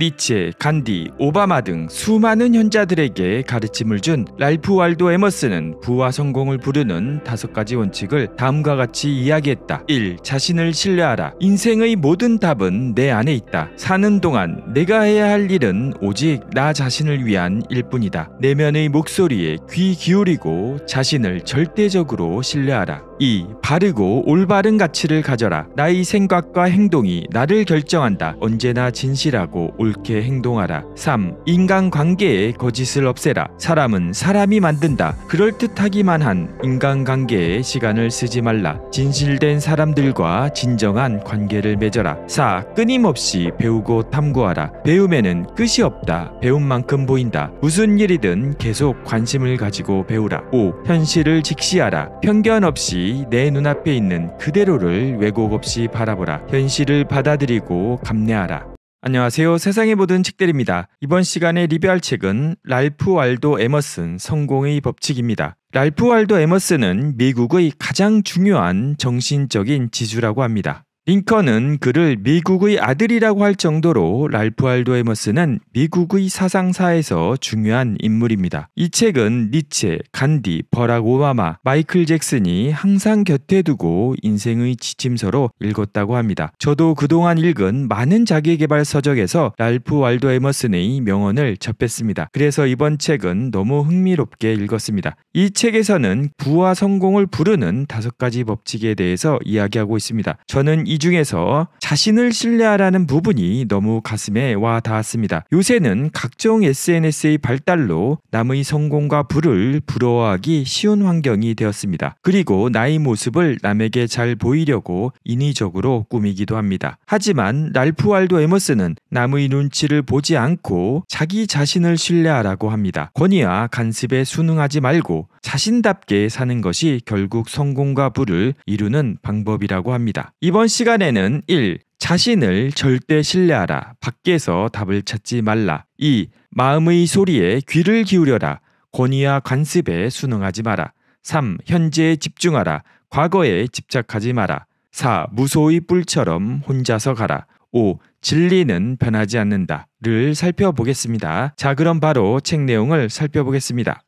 니체, 간디, 오바마 등 수많은 현자들에게 가르침을 준 랄프 왈도 에머스는 부와 성공을 부르는 다섯 가지 원칙을 다음과 같이 이야기했다. 1. 자신을 신뢰하라. 인생의 모든 답은 내 안에 있다. 사는 동안 내가 해야 할 일은 오직 나 자신을 위한 일뿐이다. 내면의 목소리에 귀 기울이고 자신을 절대적으로 신뢰하라. 2. 바르고 올바른 가치를 가져라. 나의 생각과 행동이 나를 결정한다. 언제나 진실하고 올바른 옳게 행동하라. 3. 인간관계에 거짓을 없애라. 사람은 사람이 만든다. 그럴듯하기만 한 인간관계에 시간을 쓰지 말라. 진실된 사람들과 진정한 관계를 맺어라. 4. 끊임없이 배우고 탐구하라. 배움에는 끝이 없다. 배운 만큼 보인다. 무슨 일이든 계속 관심을 가지고 배우라. 5. 현실을 직시하라. 편견 없이 내 눈앞에 있는 그대로를 왜곡 없이 바라보라. 현실을 받아들이고 감내하라. 안녕하세요. 세상의 모든 책들입니다. 이번 시간에 리뷰할 책은 랄프 왈도 에머슨 성공의 법칙입니다. 랄프 왈도 에머슨은 미국의 가장 중요한 정신적인 지주라고 합니다. 링컨은 그를 미국의 아들이라고 할 정도로 랄프 알도 에머스는 미국의 사상사에서 중요한 인물입니다. 이 책은 니체, 간디, 버락 오바마, 마이클 잭슨이 항상 곁에 두고 인생의 지침서로 읽었다고 합니다. 저도 그동안 읽은 많은 자기개발 서적에서 랄프 알도 에머슨의 명언을 접했습니다. 그래서 이번 책은 너무 흥미롭게 읽었습니다. 이 책에서는 부와 성공을 부르는 다섯 가지 법칙에 대해서 이야기하고 있습니다. 저는 이이 중에서 자신을 신뢰하라는 부분이 너무 가슴에 와 닿았습니다. 요새는 각종 SNS의 발달로 남의 성공과 부를 부러워하기 쉬운 환경이 되었습니다. 그리고 나의 모습을 남에게 잘 보이려고 인위적으로 꾸미기도 합니다. 하지만 랄프 알도 에머스는 남의 눈치를 보지 않고 자기 자신을 신뢰하라고 합니다. 권위와 간습에 순응하지 말고 자신답게 사는 것이 결국 성공과 부를 이루는 방법이라고 합니다. 이번 시간에는 1. 자신을 절대 신뢰하라. 밖에서 답을 찾지 말라. 2. 마음의 소리에 귀를 기울여라. 권위와 관습에 순응하지 마라. 3. 현재에 집중하라. 과거에 집착하지 마라. 4. 무소의 뿔처럼 혼자서 가라. 5. 진리는 변하지 않는다. 를 살펴보겠습니다. 자, 그럼 바로 책 내용을 살펴보겠습니다.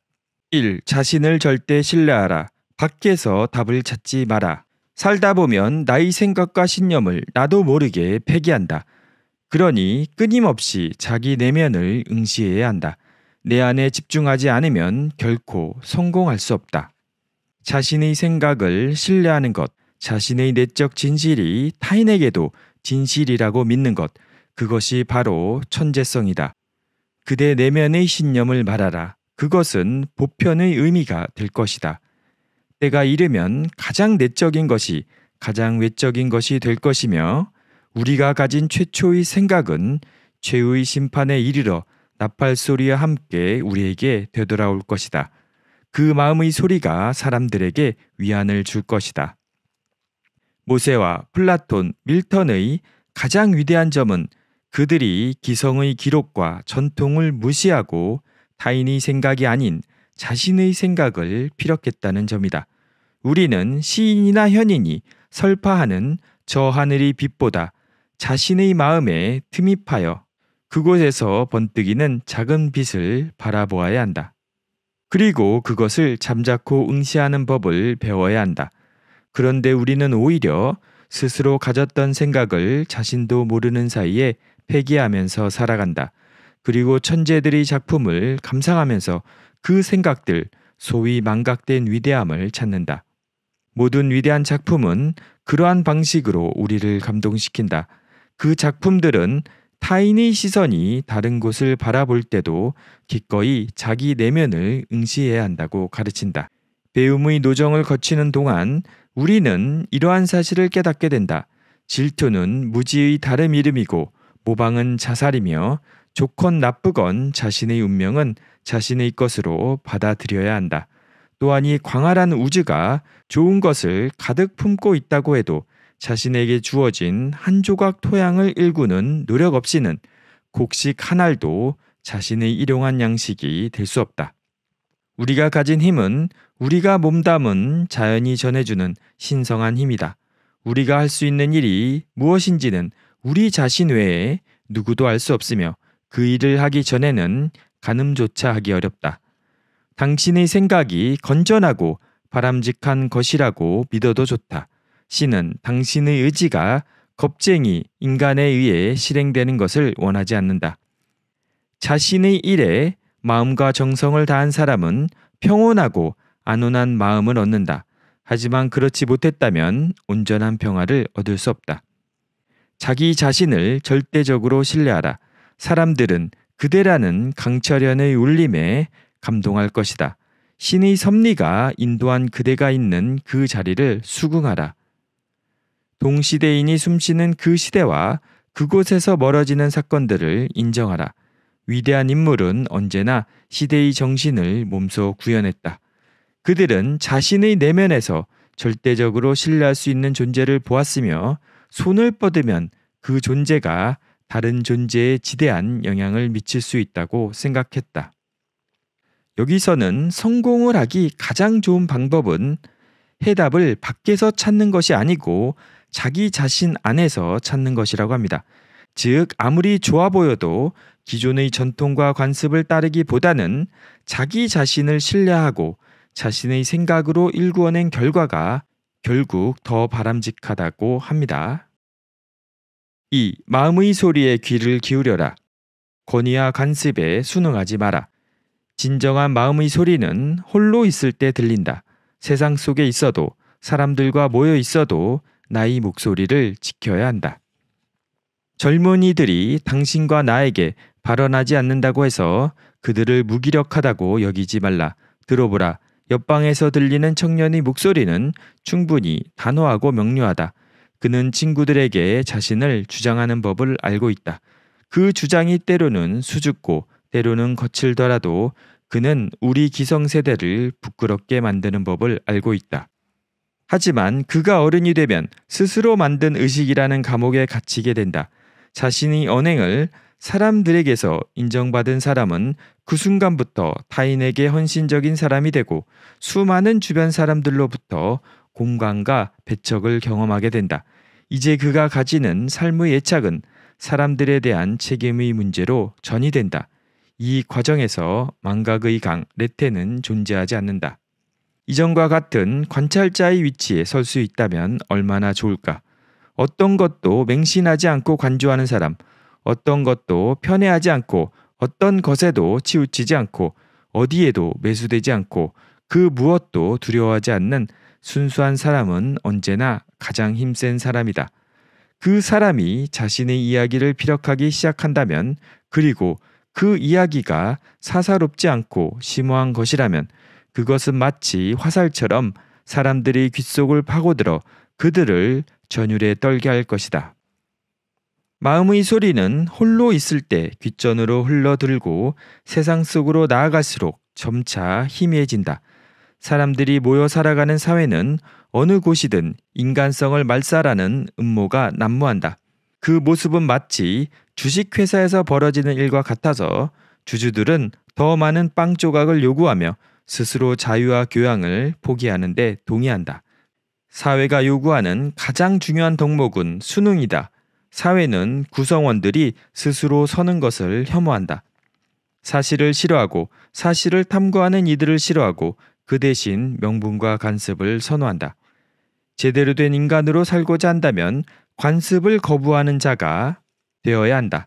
1. 자신을 절대 신뢰하라. 밖에서 답을 찾지 마라. 살다 보면 나의 생각과 신념을 나도 모르게 폐기한다. 그러니 끊임없이 자기 내면을 응시해야 한다. 내 안에 집중하지 않으면 결코 성공할 수 없다. 자신의 생각을 신뢰하는 것, 자신의 내적 진실이 타인에게도 진실이라고 믿는 것, 그것이 바로 천재성이다. 그대 내면의 신념을 말하라. 그것은 보편의 의미가 될 것이다. 때가 이르면 가장 내적인 것이 가장 외적인 것이 될 것이며 우리가 가진 최초의 생각은 최후의 심판에 이르러 나팔 소리와 함께 우리에게 되돌아올 것이다. 그 마음의 소리가 사람들에게 위안을 줄 것이다. 모세와 플라톤, 밀턴의 가장 위대한 점은 그들이 기성의 기록과 전통을 무시하고 타인의 생각이 아닌 자신의 생각을 피력했다는 점이다. 우리는 시인이나 현인이 설파하는 저 하늘의 빛보다 자신의 마음에 틈입하여 그곳에서 번뜩이는 작은 빛을 바라보아야 한다. 그리고 그것을 잠자코 응시하는 법을 배워야 한다. 그런데 우리는 오히려 스스로 가졌던 생각을 자신도 모르는 사이에 폐기하면서 살아간다. 그리고 천재들의 작품을 감상하면서 그 생각들, 소위 망각된 위대함을 찾는다. 모든 위대한 작품은 그러한 방식으로 우리를 감동시킨다. 그 작품들은 타인의 시선이 다른 곳을 바라볼 때도 기꺼이 자기 내면을 응시해야 한다고 가르친다. 배움의 노정을 거치는 동안 우리는 이러한 사실을 깨닫게 된다. 질투는 무지의 다른 이름이고 모방은 자살이며 좋건 나쁘건 자신의 운명은 자신의 것으로 받아들여야 한다. 또한 이 광활한 우주가 좋은 것을 가득 품고 있다고 해도 자신에게 주어진 한 조각 토양을 일구는 노력 없이는 곡식 한 알도 자신의 일용한 양식이 될 수 없다. 우리가 가진 힘은 우리가 몸담은 자연이 전해주는 신성한 힘이다. 우리가 할 수 있는 일이 무엇인지는 우리 자신 외에 누구도 알 수 없으며 그 일을 하기 전에는 가늠조차 하기 어렵다. 당신의 생각이 건전하고 바람직한 것이라고 믿어도 좋다. 신은 당신의 의지가 겁쟁이 인간에 의해 실행되는 것을 원하지 않는다. 자신의 일에 마음과 정성을 다한 사람은 평온하고 안온한 마음을 얻는다. 하지만 그렇지 못했다면 온전한 평화를 얻을 수 없다. 자기 자신을 절대적으로 신뢰하라. 사람들은 그대라는 강철현의 울림에 감동할 것이다. 신의 섭리가 인도한 그대가 있는 그 자리를 수긍하라. 동시대인이 숨쉬는 그 시대와 그곳에서 멀어지는 사건들을 인정하라. 위대한 인물은 언제나 시대의 정신을 몸소 구현했다. 그들은 자신의 내면에서 절대적으로 신뢰할 수 있는 존재를 보았으며 손을 뻗으면 그 존재가 다른 존재에 지대한 영향을 미칠 수 있다고 생각했다. 여기서는 성공을 하기 가장 좋은 방법은 해답을 밖에서 찾는 것이 아니고 자기 자신 안에서 찾는 것이라고 합니다. 즉, 아무리 좋아 보여도 기존의 전통과 관습을 따르기보다는 자기 자신을 신뢰하고 자신의 생각으로 일구어낸 결과가 결국 더 바람직하다고 합니다. 2. 마음의 소리에 귀를 기울여라. 권위와 간습에 순응하지 마라. 진정한 마음의 소리는 홀로 있을 때 들린다. 세상 속에 있어도 사람들과 모여 있어도 나의 목소리를 지켜야 한다. 젊은이들이 당신과 나에게 발언하지 않는다고 해서 그들을 무기력하다고 여기지 말라. 들어보라. 옆방에서 들리는 청년의 목소리는 충분히 단호하고 명료하다. 그는 친구들에게 자신을 주장하는 법을 알고 있다. 그 주장이 때로는 수줍고 때로는 거칠더라도 그는 우리 기성세대를 부끄럽게 만드는 법을 알고 있다. 하지만 그가 어른이 되면 스스로 만든 의식이라는 감옥에 갇히게 된다. 자신의 언행을 사람들에게서 인정받은 사람은 그 순간부터 타인에게 헌신적인 사람이 되고 수많은 주변 사람들로부터 공간과 배척을 경험하게 된다. 이제 그가 가지는 삶의 애착은 사람들에 대한 책임의 문제로 전이 된다. 이 과정에서 망각의 강 레테는 존재하지 않는다. 이전과 같은 관찰자의 위치에 설 수 있다면 얼마나 좋을까? 어떤 것도 맹신하지 않고 관조하는 사람, 어떤 것도 편애하지 않고 어떤 것에도 치우치지 않고 어디에도 매수되지 않고 그 무엇도 두려워하지 않는 순수한 사람은 언제나 가장 힘센 사람이다. 그 사람이 자신의 이야기를 피력하기 시작한다면, 그리고 그 이야기가 사사롭지 않고 심오한 것이라면, 그것은 마치 화살처럼 사람들이 귓속을 파고들어 그들을 전율에 떨게 할 것이다. 마음의 소리는 홀로 있을 때 귓전으로 흘러들고 세상 속으로 나아갈수록 점차 희미해진다. 사람들이 모여 살아가는 사회는 어느 곳이든 인간성을 말살하는 음모가 난무한다. 그 모습은 마치 주식회사에서 벌어지는 일과 같아서 주주들은 더 많은 빵 조각을 요구하며 스스로 자유와 교양을 포기하는데 동의한다. 사회가 요구하는 가장 중요한 덕목은 수능이다. 사회는 구성원들이 스스로 서는 것을 혐오한다. 사실을 싫어하고 사실을 탐구하는 이들을 싫어하고 그 대신 명분과 관습을 선호한다. 제대로 된 인간으로 살고자 한다면 관습을 거부하는 자가 되어야 한다.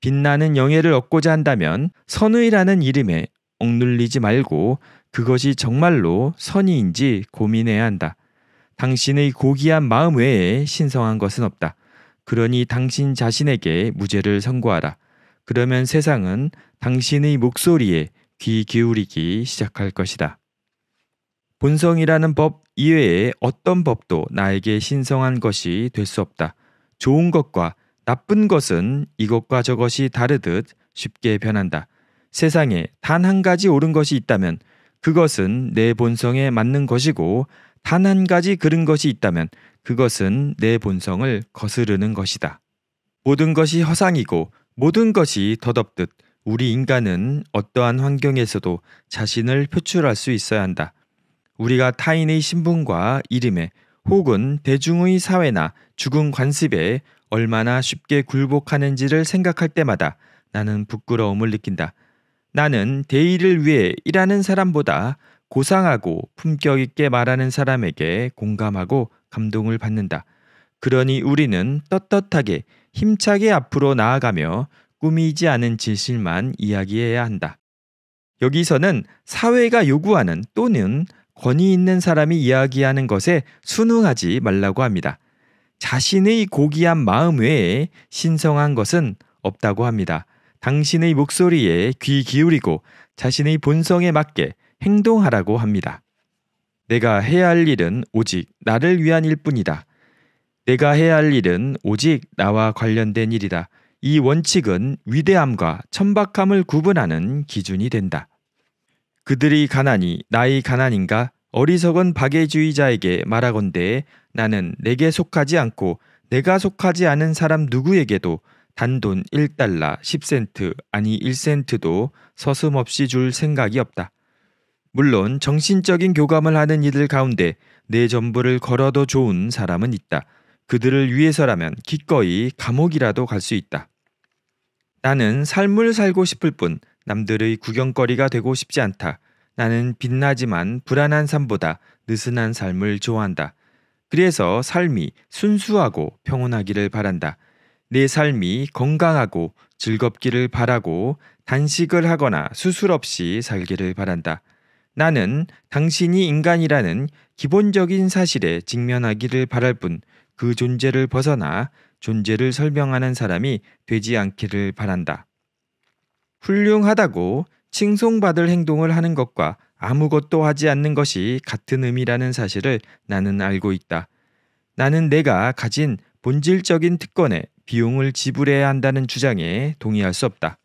빛나는 영예를 얻고자 한다면 선의라는 이름에 억눌리지 말고 그것이 정말로 선의인지 고민해야 한다. 당신의 고귀한 마음 외에 신성한 것은 없다. 그러니 당신 자신에게 무죄를 선고하라. 그러면 세상은 당신의 목소리에 귀 기울이기 시작할 것이다. 본성이라는 법 이외에 어떤 법도 나에게 신성한 것이 될 수 없다. 좋은 것과 나쁜 것은 이것과 저것이 다르듯 쉽게 변한다. 세상에 단 한 가지 옳은 것이 있다면 그것은 내 본성에 맞는 것이고 단 한 가지 그른 것이 있다면 그것은 내 본성을 거스르는 것이다. 모든 것이 허상이고 모든 것이 덧없듯 우리 인간은 어떠한 환경에서도 자신을 표출할 수 있어야 한다. 우리가 타인의 신분과 이름에 혹은 대중의 사회나 죽은 관습에 얼마나 쉽게 굴복하는지를 생각할 때마다 나는 부끄러움을 느낀다. 나는 대의를 위해 일하는 사람보다 고상하고 품격 있게 말하는 사람에게 공감하고 감동을 받는다. 그러니 우리는 떳떳하게 힘차게 앞으로 나아가며 꾸미지 않은 진실만 이야기해야 한다. 여기서는 사회가 요구하는 또는 권위 있는 사람이 이야기하는 것에 순응하지 말라고 합니다. 자신의 고귀한 마음 외에 신성한 것은 없다고 합니다. 당신의 목소리에 귀 기울이고 자신의 본성에 맞게 행동하라고 합니다. 내가 해야 할 일은 오직 나를 위한 일뿐이다. 내가 해야 할 일은 오직 나와 관련된 일이다. 이 원칙은 위대함과 천박함을 구분하는 기준이 된다. 그들이 가난이 나의 가난인가 어리석은 박애주의자에게 말하건대 나는 내게 속하지 않고 내가 속하지 않은 사람 누구에게도 단돈 1달러 10센트 아니 1센트도 서슴없이 줄 생각이 없다. 물론 정신적인 교감을 하는 이들 가운데 내 전부를 걸어도 좋은 사람은 있다. 그들을 위해서라면 기꺼이 감옥이라도 갈 수 있다. 나는 삶을 살고 싶을 뿐 남들의 구경거리가 되고 싶지 않다. 나는 빛나지만 불안한 삶보다 느슨한 삶을 좋아한다. 그래서 삶이 순수하고 평온하기를 바란다. 내 삶이 건강하고 즐겁기를 바라고 단식을 하거나 수술 없이 살기를 바란다. 나는 당신이 인간이라는 기본적인 사실에 직면하기를 바랄 뿐 그 존재를 벗어나 존재를 설명하는 사람이 되지 않기를 바란다. 훌륭하다고 칭송받을 행동을 하는 것과 아무것도 하지 않는 것이 같은 의미라는 사실을 나는 알고 있다. 나는 내가 가진 본질적인 특권에 비용을 지불해야 한다는 주장에 동의할 수 없다.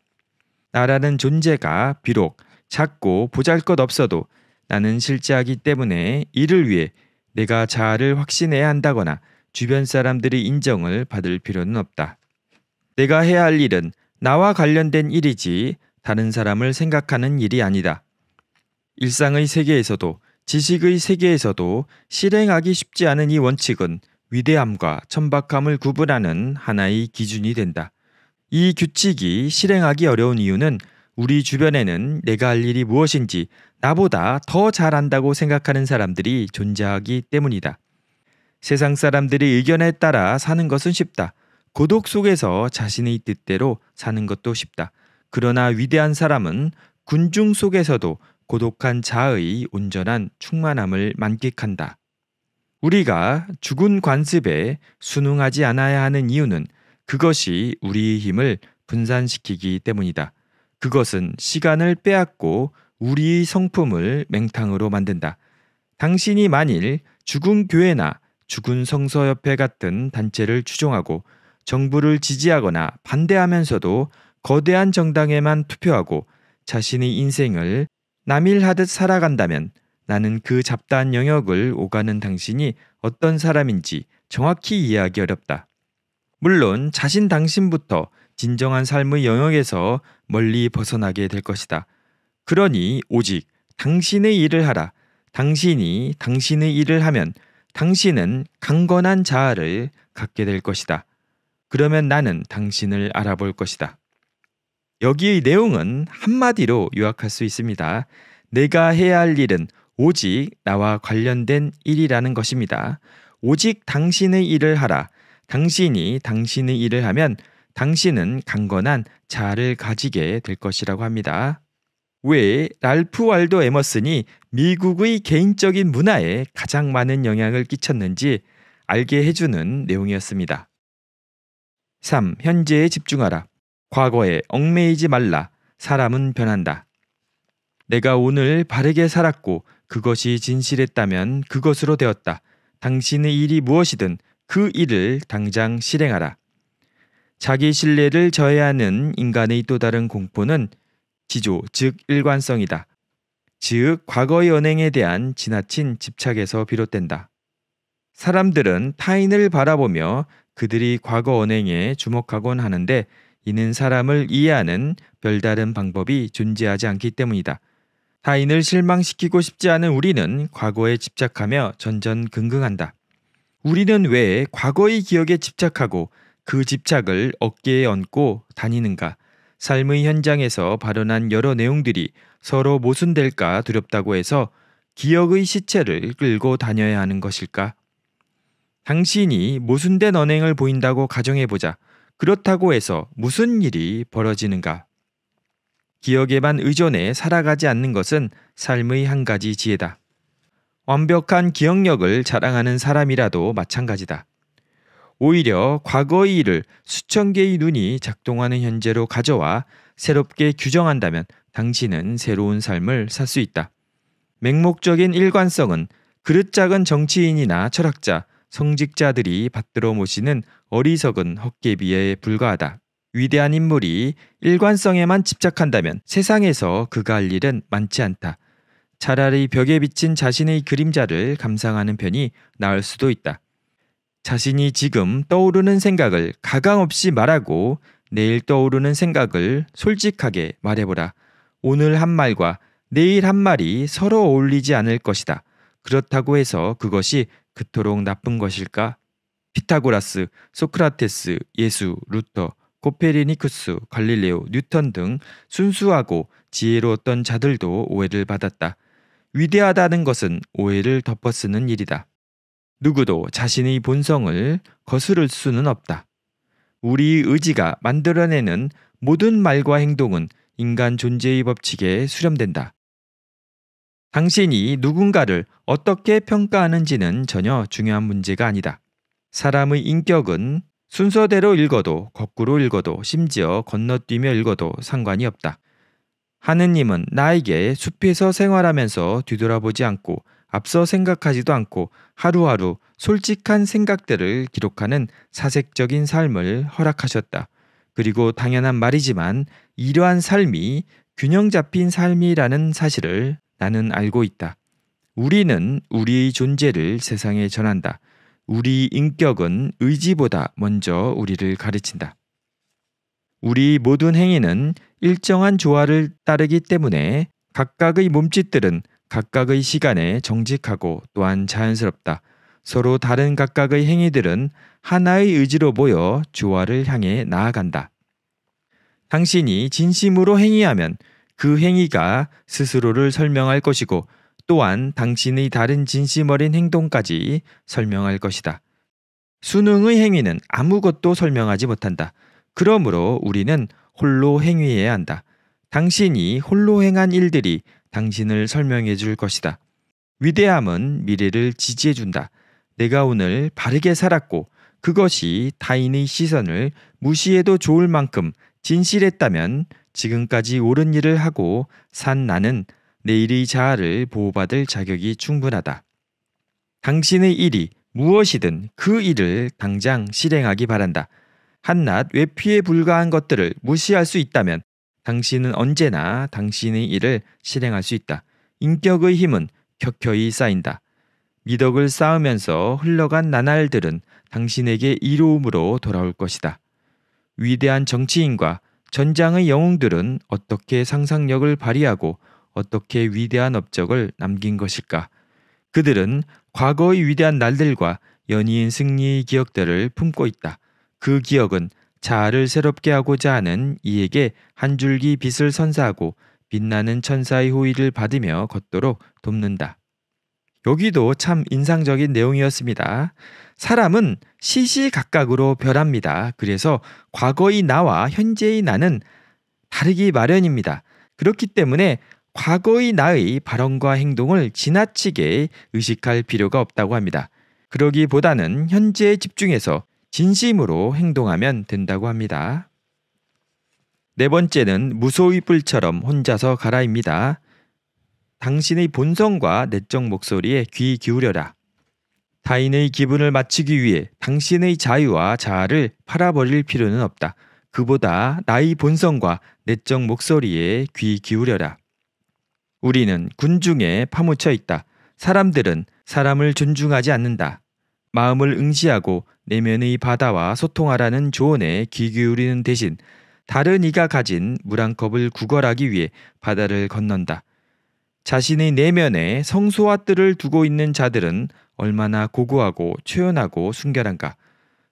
나라는 존재가 비록 작고 보잘 것 없어도 나는 실제하기 때문에 이를 위해 내가 자아를 확신해야 한다거나 주변 사람들의 인정을 받을 필요는 없다. 내가 해야 할 일은 나와 관련된 일이지 다른 사람을 생각하는 일이 아니다. 일상의 세계에서도 지식의 세계에서도 실행하기 쉽지 않은 이 원칙은 위대함과 천박함을 구분하는 하나의 기준이 된다. 이 규칙이 실행하기 어려운 이유는 우리 주변에는 내가 할 일이 무엇인지 나보다 더 잘한다고 생각하는 사람들이 존재하기 때문이다. 세상 사람들의 의견에 따라 사는 것은 쉽다. 고독 속에서 자신의 뜻대로 사는 것도 쉽다. 그러나 위대한 사람은 군중 속에서도 고독한 자의 온전한 충만함을 만끽한다. 우리가 죽은 관습에 순응하지 않아야 하는 이유는 그것이 우리의 힘을 분산시키기 때문이다. 그것은 시간을 빼앗고 우리의 성품을 맹탕으로 만든다. 당신이 만일 죽은 교회나 죽은 성서협회 같은 단체를 추종하고 정부를 지지하거나 반대하면서도 거대한 정당에만 투표하고 자신의 인생을 남일하듯 살아간다면 나는 그 잡다한 영역을 오가는 당신이 어떤 사람인지 정확히 이해하기 어렵다. 물론 자신 당신부터 진정한 삶의 영역에서 멀리 벗어나게 될 것이다. 그러니 오직 당신의 일을 하라. 당신이 당신의 일을 하면 당신은 강건한 자아를 갖게 될 것이다. 그러면 나는 당신을 알아볼 것이다. 여기의 내용은 한마디로 요약할 수 있습니다. 내가 해야 할 일은 오직 나와 관련된 일이라는 것입니다. 오직 당신의 일을 하라. 당신이 당신의 일을 하면 당신은 강건한 자아를 가지게 될 것이라고 합니다. 왜 랄프 왈도 에머슨이 미국의 개인적인 문화에 가장 많은 영향을 끼쳤는지 알게 해주는 내용이었습니다. 3. 현재에 집중하라. 과거에 얽매이지 말라. 사람은 변한다. 내가 오늘 바르게 살았고 그것이 진실했다면 그것으로 되었다. 당신의 일이 무엇이든 그 일을 당장 실행하라. 자기 신뢰를 저해하는 인간의 또 다른 공포는 지조, 즉 일관성이다. 즉 과거의 언행에 대한 지나친 집착에서 비롯된다. 사람들은 타인을 바라보며 그들이 과거 언행에 주목하곤 하는데 이는 사람을 이해하는 별다른 방법이 존재하지 않기 때문이다. 타인을 실망시키고 싶지 않은 우리는 과거에 집착하며 전전긍긍한다. 우리는 왜 과거의 기억에 집착하고 그 집착을 어깨에 얹고 다니는가? 삶의 현장에서 발언한 여러 내용들이 서로 모순될까 두렵다고 해서 기억의 시체를 끌고 다녀야 하는 것일까? 당신이 모순된 언행을 보인다고 가정해보자. 그렇다고 해서 무슨 일이 벌어지는가? 기억에만 의존해 살아가지 않는 것은 삶의 한 가지 지혜다. 완벽한 기억력을 자랑하는 사람이라도 마찬가지다. 오히려 과거의 일을 수천 개의 눈이 작동하는 현재로 가져와 새롭게 규정한다면 당신은 새로운 삶을 살 수 있다. 맹목적인 일관성은 그릇 작은 정치인이나 철학자, 성직자들이 받들어 모시는 어리석은 헛개비에 불과하다. 위대한 인물이 일관성에만 집착한다면 세상에서 그가 할 일은 많지 않다. 차라리 벽에 비친 자신의 그림자를 감상하는 편이 나을 수도 있다. 자신이 지금 떠오르는 생각을 가감 없이 말하고 내일 떠오르는 생각을 솔직하게 말해보라. 오늘 한 말과 내일 한 말이 서로 어울리지 않을 것이다. 그렇다고 해서 그것이 그토록 나쁜 것일까? 피타고라스, 소크라테스, 예수, 루터, 코페르니쿠스, 갈릴레오, 뉴턴 등 순수하고 지혜로웠던 자들도 오해를 받았다. 위대하다는 것은 오해를 덮어쓰는 일이다. 누구도 자신의 본성을 거스를 수는 없다. 우리 의지가 만들어내는 모든 말과 행동은 인간 존재의 법칙에 수렴된다. 당신이 누군가를 어떻게 평가하는지는 전혀 중요한 문제가 아니다. 사람의 인격은 순서대로 읽어도 거꾸로 읽어도 심지어 건너뛰며 읽어도 상관이 없다. 하느님은 나에게 숲에서 생활하면서 뒤돌아보지 않고 앞서 생각하지도 않고 하루하루 솔직한 생각들을 기록하는 사색적인 삶을 허락하셨다. 그리고 당연한 말이지만 이러한 삶이 균형 잡힌 삶이라는 사실을 나는 알고 있다. 우리는 우리의 존재를 세상에 전한다. 우리 인격은 의지보다 먼저 우리를 가르친다. 우리 모든 행위는 일정한 조화를 따르기 때문에 각각의 몸짓들은 각각의 시간에 정직하고 또한 자연스럽다. 서로 다른 각각의 행위들은 하나의 의지로 모여 조화를 향해 나아간다. 당신이 진심으로 행위하면 그 행위가 스스로를 설명할 것이고 또한 당신의 다른 진심 어린 행동까지 설명할 것이다. 수능의 행위는 아무것도 설명하지 못한다. 그러므로 우리는 홀로 행위해야 한다. 당신이 홀로 행한 일들이 당신을 설명해 줄 것이다. 위대함은 미래를 지지해 준다. 내가 오늘 바르게 살았고 그것이 타인의 시선을 무시해도 좋을 만큼 진실했다면 지금까지 옳은 일을 하고 산 나는 내일의 자아를 보호받을 자격이 충분하다. 당신의 일이 무엇이든 그 일을 당장 실행하기 바란다. 한낱 외피에 불과한 것들을 무시할 수 있다면 당신은 언제나 당신의 일을 실행할 수 있다. 인격의 힘은 켜켜이 쌓인다. 미덕을 쌓으면서 흘러간 나날들은 당신에게 이로움으로 돌아올 것이다. 위대한 정치인과 전장의 영웅들은 어떻게 상상력을 발휘하고 어떻게 위대한 업적을 남긴 것일까? 그들은 과거의 위대한 날들과 연이은 승리의 기억들을 품고 있다. 그 기억은 자아를 새롭게 하고자 하는 이에게 한 줄기 빛을 선사하고 빛나는 천사의 호의를 받으며 걷도록 돕는다. 여기도 참 인상적인 내용이었습니다. 사람은 시시각각으로 변합니다. 그래서 과거의 나와 현재의 나는 다르기 마련입니다. 그렇기 때문에 과거의 나의 발언과 행동을 지나치게 의식할 필요가 없다고 합니다. 그러기보다는 현재에 집중해서 진심으로 행동하면 된다고 합니다. 네 번째는 무소의 뿔처럼 혼자서 가라입니다. 당신의 본성과 내적 목소리에 귀 기울여라. 타인의 기분을 맞추기 위해 당신의 자유와 자아를 팔아버릴 필요는 없다. 그보다 나의 본성과 내적 목소리에 귀 기울여라. 우리는 군중에 파묻혀 있다. 사람들은 사람을 존중하지 않는다. 마음을 응시하고 내면의 바다와 소통하라는 조언에 귀 기울이는 대신 다른 이가 가진 물 한 컵을 구걸하기 위해 바다를 건넌다. 자신의 내면에 성소와 뜰을 두고 있는 자들은 얼마나 고구하고 초연하고 순결한가.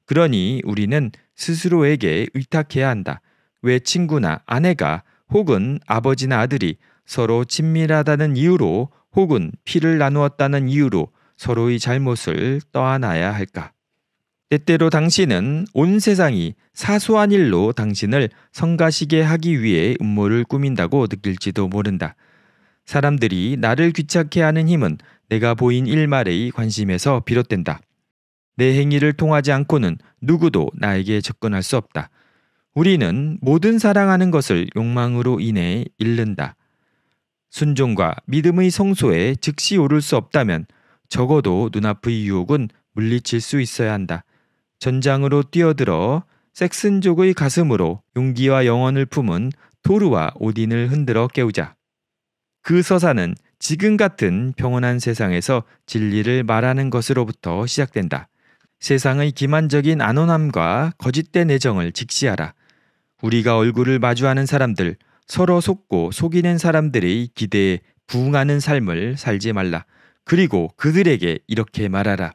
그러니 우리는 스스로에게 의탁해야 한다. 왜 친구나 아내가 혹은 아버지나 아들이 서로 친밀하다는 이유로 혹은 피를 나누었다는 이유로 서로의 잘못을 떠안아야 할까? 때때로 당신은 온 세상이 사소한 일로 당신을 성가시게 하기 위해 음모를 꾸민다고 느낄지도 모른다. 사람들이 나를 귀찮게 하는 힘은 내가 보인 일말의 관심에서 비롯된다. 내 행위를 통하지 않고는 누구도 나에게 접근할 수 없다. 우리는 모든 사랑하는 것을 욕망으로 인해 잃는다. 순종과 믿음의 성소에 즉시 오를 수 없다면 적어도 눈앞의 유혹은 물리칠 수 있어야 한다. 전장으로 뛰어들어 섹슨족의 가슴으로 용기와 영혼을 품은 토르와 오딘을 흔들어 깨우자. 그 서사는 지금 같은 평온한 세상에서 진리를 말하는 것으로부터 시작된다. 세상의 기만적인 안온함과 거짓된 애정을 직시하라. 우리가 얼굴을 마주하는 사람들, 서로 속고 속이는 사람들의 기대에 부응하는 삶을 살지 말라. 그리고 그들에게 이렇게 말하라.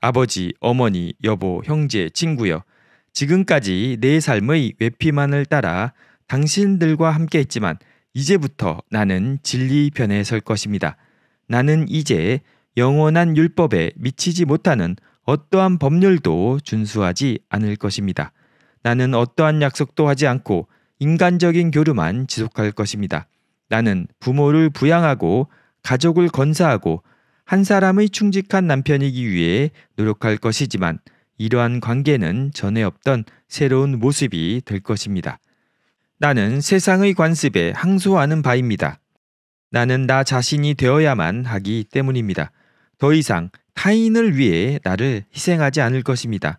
아버지, 어머니, 여보, 형제, 친구여. 지금까지 내 삶의 외피만을 따라 당신들과 함께 했지만 이제부터 나는 진리 편에 설 것입니다. 나는 이제 영원한 율법에 미치지 못하는 어떠한 법률도 준수하지 않을 것입니다. 나는 어떠한 약속도 하지 않고 인간적인 교류만 지속할 것입니다. 나는 부모를 부양하고 가족을 건사하고 한 사람의 충직한 남편이기 위해 노력할 것이지만 이러한 관계는 전에 없던 새로운 모습이 될 것입니다. 나는 세상의 관습에 항소하는 바입니다. 나는 나 자신이 되어야만 하기 때문입니다. 더 이상 타인을 위해 나를 희생하지 않을 것입니다.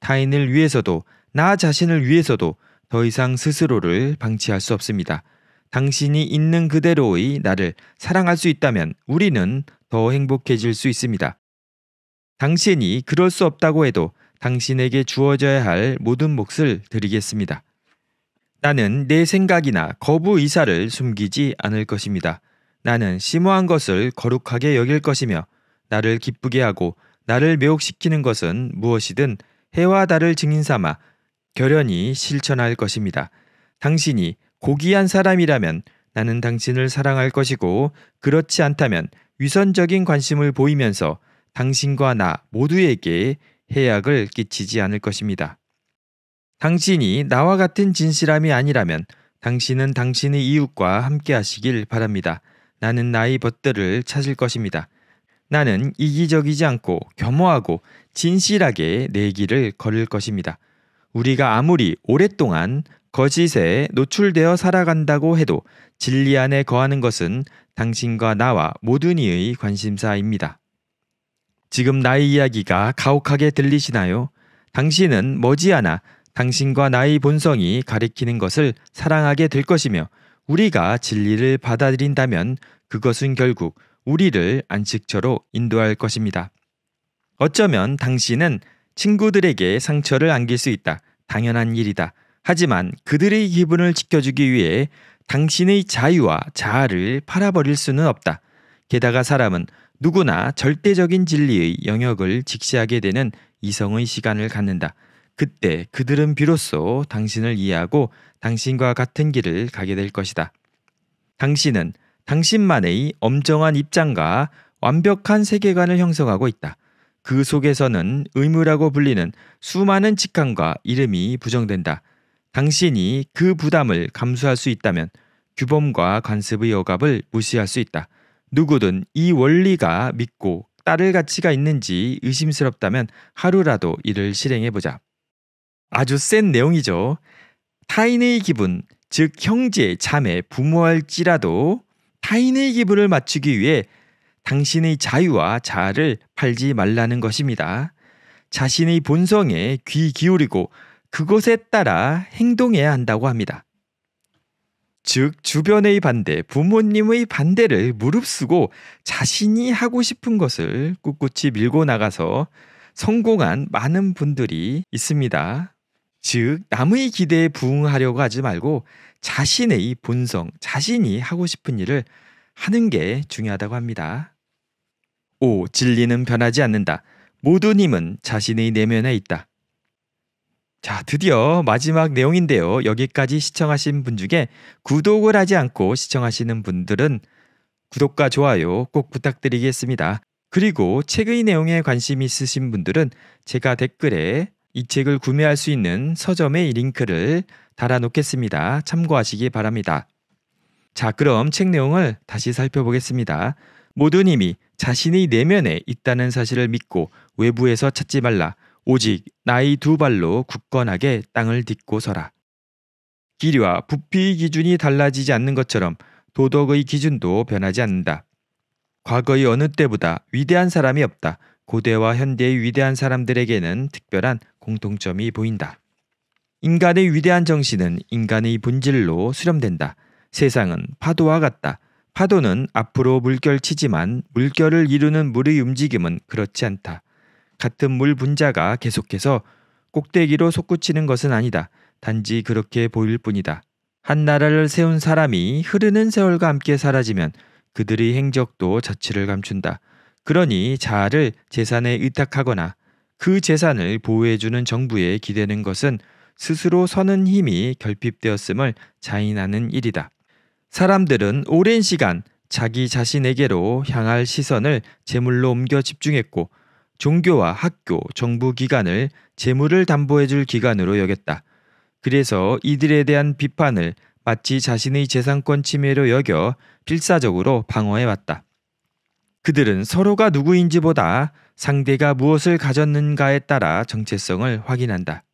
타인을 위해서도 나 자신을 위해서도 더 이상 스스로를 방치할 수 없습니다. 당신이 있는 그대로의 나를 사랑할 수 있다면 우리는 더 행복해질 수 있습니다. 당신이 그럴 수 없다고 해도 당신에게 주어져야 할 모든 몫을 드리겠습니다. 나는 내 생각이나 거부 의사를 숨기지 않을 것입니다. 나는 심오한 것을 거룩하게 여길 것이며 나를 기쁘게 하고 나를 매혹시키는 것은 무엇이든 해와 달을 증인 삼아 결연히 실천할 것입니다. 당신이 고귀한 사람이라면 나는 당신을 사랑할 것이고 그렇지 않다면 위선적인 관심을 보이면서 당신과 나 모두에게 해악을 끼치지 않을 것입니다. 당신이 나와 같은 진실함이 아니라면 당신은 당신의 이웃과 함께 하시길 바랍니다. 나는 나의 벗들을 찾을 것입니다. 나는 이기적이지 않고 겸허하고 진실하게 내 길을 걸을 것입니다. 우리가 아무리 오랫동안 거짓에 노출되어 살아간다고 해도 진리 안에 거하는 것은 당신과 나와 모든 이의 관심사입니다. 지금 나의 이야기가 가혹하게 들리시나요? 당신은 머지않아 당신과 나의 본성이 가리키는 것을 사랑하게 될 것이며 우리가 진리를 받아들인다면 그것은 결국 우리를 안식처로 인도할 것입니다. 어쩌면 당신은 친구들에게 상처를 안길 수 있다. 당연한 일이다. 하지만 그들의 기분을 지켜주기 위해 당신의 자유와 자아를 팔아버릴 수는 없다. 게다가 사람은 누구나 절대적인 진리의 영역을 직시하게 되는 이성의 시간을 갖는다. 그때 그들은 비로소 당신을 이해하고 당신과 같은 길을 가게 될 것이다. 당신은 당신만의 엄정한 입장과 완벽한 세계관을 형성하고 있다. 그 속에서는 의무라고 불리는 수많은 직함과 이름이 부정된다. 당신이 그 부담을 감수할 수 있다면 규범과 관습의 억압을 무시할 수 있다. 누구든 이 원리가 믿고 따를 가치가 있는지 의심스럽다면 하루라도 이를 실행해 보자. 아주 센 내용이죠. 타인의 기분, 즉 형제, 자매, 부모할지라도 타인의 기분을 맞추기 위해 당신의 자유와 자아를 팔지 말라는 것입니다. 자신의 본성에 귀 기울이고 그것에 따라 행동해야 한다고 합니다. 즉, 주변의 반대, 부모님의 반대를 무릅쓰고 자신이 하고 싶은 것을 꿋꿋이 밀고 나가서 성공한 많은 분들이 있습니다. 즉 남의 기대에 부응하려고 하지 말고 자신의 본성, 자신이 하고 싶은 일을 하는 게 중요하다고 합니다. 5. 진리는 변하지 않는다. 모든 힘은 자신의 내면에 있다. 자, 드디어 마지막 내용인데요. 여기까지 시청하신 분 중에 구독을 하지 않고 시청하시는 분들은 구독과 좋아요 꼭 부탁드리겠습니다. 그리고 책의 내용에 관심 있으신 분들은 제가 댓글에 이 책을 구매할 수 있는 서점의 링크를 달아놓겠습니다. 참고하시기 바랍니다. 자, 그럼 책 내용을 다시 살펴보겠습니다. 모든 힘이 자신의 내면에 있다는 사실을 믿고 외부에서 찾지 말라. 오직 나의 두 발로 굳건하게 땅을 딛고 서라. 길이와 부피의 기준이 달라지지 않는 것처럼 도덕의 기준도 변하지 않는다. 과거의 어느 때보다 위대한 사람이 없다. 고대와 현대의 위대한 사람들에게는 특별한 공통점이 보인다. 인간의 위대한 정신은 인간의 본질로 수렴된다. 세상은 파도와 같다. 파도는 앞으로 물결치지만 물결을 이루는 물의 움직임은 그렇지 않다. 같은 물 분자가 계속해서 꼭대기로 솟구치는 것은 아니다. 단지 그렇게 보일 뿐이다. 한 나라를 세운 사람이 흐르는 세월과 함께 사라지면 그들의 행적도 자취를 감춘다. 그러니 자아를 재산에 의탁하거나 그 재산을 보호해주는 정부에 기대는 것은 스스로 서는 힘이 결핍되었음을 자인하는 일이다. 사람들은 오랜 시간 자기 자신에게로 향할 시선을 재물로 옮겨 집중했고 종교와 학교, 정부 기관을 재물을 담보해줄 기관으로 여겼다. 그래서 이들에 대한 비판을 마치 자신의 재산권 침해로 여겨 필사적으로 방어해왔다. 그들은 서로가 누구인지보다 상대가 무엇을 가졌는가에 따라 정체성을 확인한다.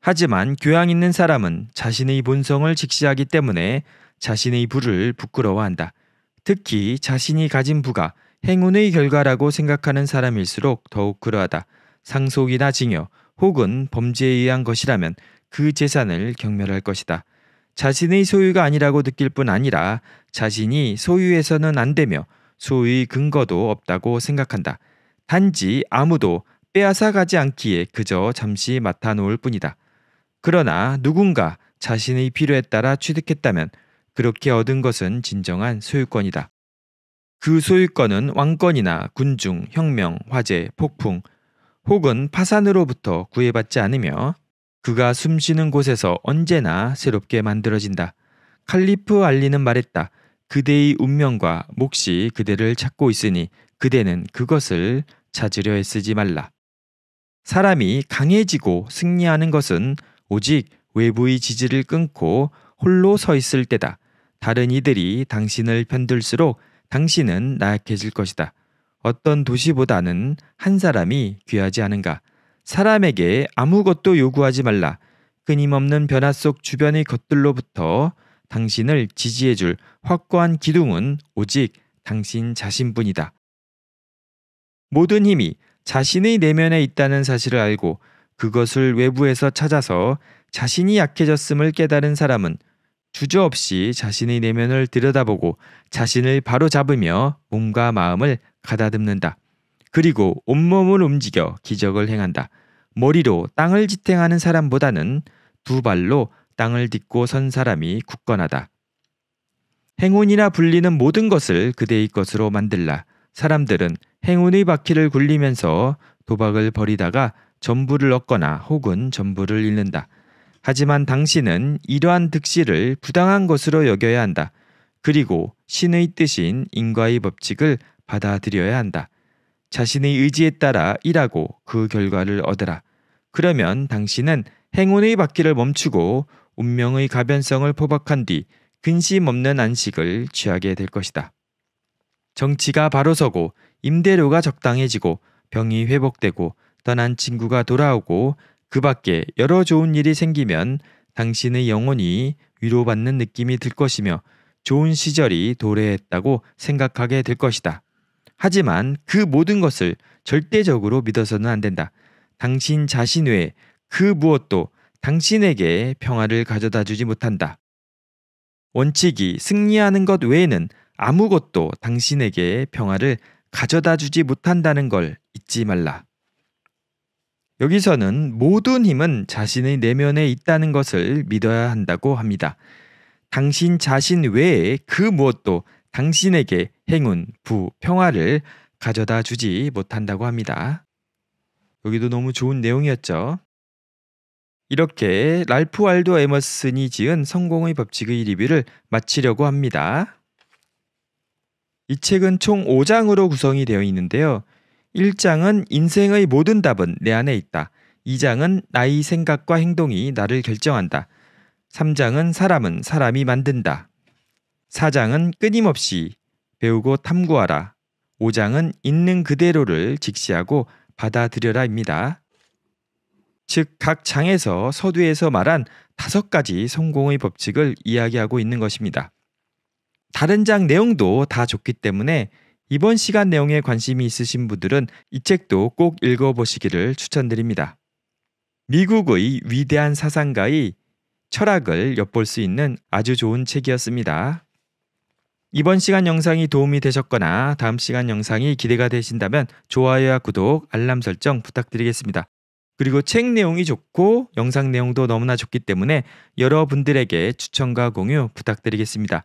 하지만 교양 있는 사람은 자신의 본성을 직시하기 때문에 자신의 부를 부끄러워한다. 특히 자신이 가진 부가 행운의 결과라고 생각하는 사람일수록 더욱 그러하다. 상속이나 징여 혹은 범죄에 의한 것이라면 그 재산을 경멸할 것이다. 자신의 소유가 아니라고 느낄 뿐 아니라 자신이 소유해서는안 되며 소유의 근거도 없다고 생각한다. 단지 아무도 빼앗아 가지 않기에 그저 잠시 맡아놓을 뿐이다. 그러나 누군가 자신의 필요에 따라 취득했다면 그렇게 얻은 것은 진정한 소유권이다. 그 소유권은 왕권이나 군중, 혁명, 화재, 폭풍 혹은 파산으로부터 구애받지 않으며 그가 숨쉬는 곳에서 언제나 새롭게 만들어진다. 칼리프 알리는 말했다. 그대의 운명과 몫이 그대를 찾고 있으니 그대는 그것을 찾으려 애쓰지 말라. 사람이 강해지고 승리하는 것은 오직 외부의 지지를 끊고 홀로 서 있을 때다. 다른 이들이 당신을 편들수록 당신은 나약해질 것이다. 어떤 도시보다는 한 사람이 귀하지 않은가. 사람에게 아무것도 요구하지 말라. 끊임없는 변화 속 주변의 것들로부터 당신을 지지해줄 확고한 기둥은 오직 당신 자신뿐이다. 모든 힘이 자신의 내면에 있다는 사실을 알고 그것을 외부에서 찾아서 자신이 약해졌음을 깨달은 사람은 주저없이 자신의 내면을 들여다보고 자신을 바로잡으며 몸과 마음을 가다듬는다. 그리고 온몸을 움직여 기적을 행한다. 머리로 땅을 지탱하는 사람보다는 두 발로 땅을 딛고 선 사람이 굳건하다. 행운이라 불리는 모든 것을 그대의 것으로 만들라. 사람들은 행운의 바퀴를 굴리면서 도박을 벌이다가 전부를 얻거나 혹은 전부를 잃는다. 하지만 당신은 이러한 득실을 부당한 것으로 여겨야 한다. 그리고 신의 뜻인 인과의 법칙을 받아들여야 한다. 자신의 의지에 따라 일하고 그 결과를 얻으라. 그러면 당신은 행운의 바퀴를 멈추고 운명의 가변성을 포박한 뒤 근심 없는 안식을 취하게 될 것이다. 정치가 바로 서고 임대료가 적당해지고 병이 회복되고 떠난 친구가 돌아오고 그 밖에 여러 좋은 일이 생기면 당신의 영혼이 위로받는 느낌이 들 것이며 좋은 시절이 도래했다고 생각하게 될 것이다. 하지만 그 모든 것을 절대적으로 믿어서는 안 된다. 당신 자신 외에 그 무엇도 당신에게 평화를 가져다 주지 못한다. 원칙이 승리하는 것 외에는 아무것도 당신에게 평화를 가져다 주지 못한다는 걸 잊지 말라. 여기서는 모든 힘은 자신의 내면에 있다는 것을 믿어야 한다고 합니다. 당신 자신 외에 그 무엇도 당신에게 행운, 부, 평화를 가져다 주지 못한다고 합니다. 여기도 너무 좋은 내용이었죠. 이렇게 랄프 알도 에머슨이 지은 성공의 법칙의 리뷰를 마치려고 합니다. 이 책은 총 5장으로 구성이 되어 있는데요. 1장은 인생의 모든 답은 내 안에 있다. 2장은 나의 생각과 행동이 나를 결정한다. 3장은 사람은 사람이 만든다. 4장은 끊임없이 배우고 탐구하라. 5장은 있는 그대로를 직시하고 받아들여라입니다. 즉, 각 장에서 서두에서 말한 다섯 가지 성공의 법칙을 이야기하고 있는 것입니다. 다른 장 내용도 다 좋기 때문에 이번 시간 내용에 관심이 있으신 분들은 이 책도 꼭 읽어보시기를 추천드립니다. 미국의 위대한 사상가의 철학을 엿볼 수 있는 아주 좋은 책이었습니다. 이번 시간 영상이 도움이 되셨거나 다음 시간 영상이 기대가 되신다면 좋아요와 구독, 알람 설정 부탁드리겠습니다. 그리고 책 내용이 좋고 영상 내용도 너무나 좋기 때문에 여러분들에게 추천과 공유 부탁드리겠습니다.